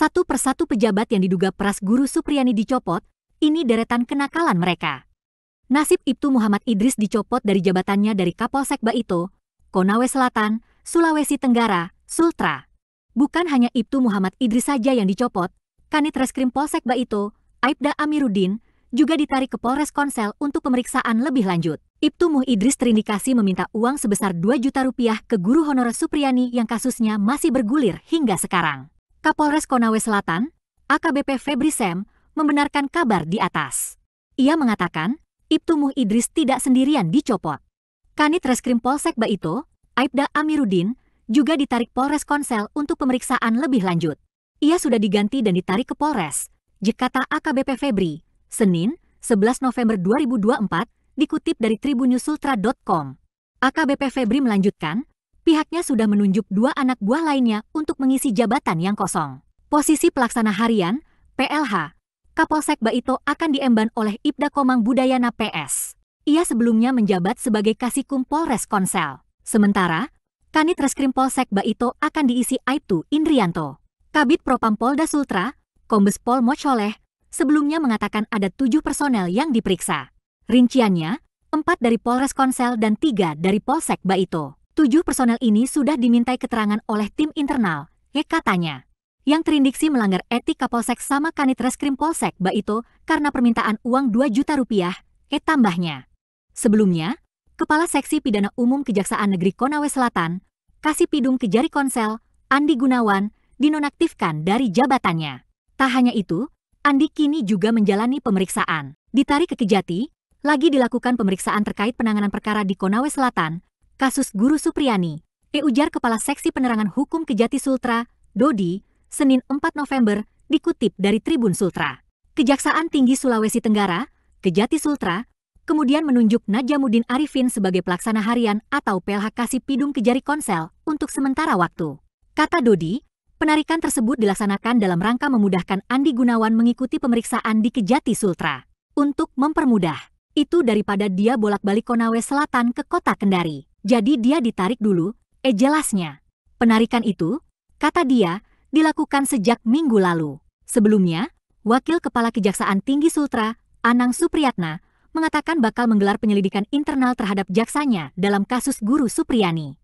Satu persatu pejabat yang diduga peras Guru Supriyani dicopot, ini deretan kenakalan mereka. Nasib Ibtu Muhammad Idris dicopot dari jabatannya dari Kapolsek Baito, Konawe Selatan, Sulawesi Tenggara, Sultra. Bukan hanya Ibtu Muhammad Idris saja yang dicopot, Kanit Reskrim Polsek Baito, Aibda Amiruddin, juga ditarik ke Polres Konsel untuk pemeriksaan lebih lanjut. Ibtu Muh Idris terindikasi meminta uang sebesar 2 juta rupiah ke guru honorer Supriyani yang kasusnya masih bergulir hingga sekarang. Kapolres Konawe Selatan, AKBP Febri Sem, membenarkan kabar di atas. Ia mengatakan, Ibtu Muh Idris tidak sendirian dicopot. Kanit Reskrim Polsek Baito, Aibda Amiruddin, juga ditarik Polres Konsel untuk pemeriksaan lebih lanjut. Ia sudah diganti dan ditarik ke Polres, Jakarta AKBP Febri, Senin, 11 November 2024, dikutip dari tribunyusultra.com. AKBP Febri melanjutkan, pihaknya sudah menunjuk dua anak buah lainnya untuk mengisi jabatan yang kosong. Posisi pelaksana harian, PLH, Kapolsek Baito akan diemban oleh Ibda Komang Budayana PS. Ia sebelumnya menjabat sebagai Kasikum Polres Konsel. Sementara, Kanit Reskrim Polsek Baito akan diisi Aibtu Indrianto. Kabit Propam Polda Sultra, Kombes Pol Mocholeh, sebelumnya mengatakan ada tujuh personel yang diperiksa. Rinciannya, empat dari Polres Konsel dan tiga dari Polsek Baito. Tujuh personel ini sudah dimintai keterangan oleh tim internal, ya katanya. Yang terindiksi melanggar etik Kapolsek sama Kanit Reskrim Polsek Baito karena permintaan uang 2 juta rupiah, ya tambahnya. Sebelumnya, Kepala Seksi Pidana Umum Kejaksaan Negeri Konawe Selatan, Kasih Pidum Kejari Konsel, Andi Gunawan, dinonaktifkan dari jabatannya. Tak hanya itu, Andi kini juga menjalani pemeriksaan. Ditarik ke Kejati, lagi dilakukan pemeriksaan terkait penanganan perkara di Konawe Selatan, kasus Guru Supriyani, E. Ujar Kepala Seksi Penerangan Hukum Kejati Sultra, Dodi, Senin 4 November, dikutip dari Tribun Sultra. Kejaksaan Tinggi Sulawesi Tenggara, Kejati Sultra, kemudian menunjuk Najamuddin Arifin sebagai pelaksana harian atau PLH pidum Kejari Konsel untuk sementara waktu. Kata Dodi, penarikan tersebut dilaksanakan dalam rangka memudahkan Andi Gunawan mengikuti pemeriksaan di Kejati Sultra. Untuk mempermudah, itu daripada dia bolak-balik Konawe Selatan ke kota Kendari jadi dia ditarik dulu, eh jelasnya. Penarikan itu, kata dia, dilakukan sejak minggu lalu. Sebelumnya, Wakil Kepala Kejaksaan Tinggi Sultra, Anang Supriyatna, mengatakan bakal menggelar penyelidikan internal terhadap jaksanya dalam kasus Guru Supriyani.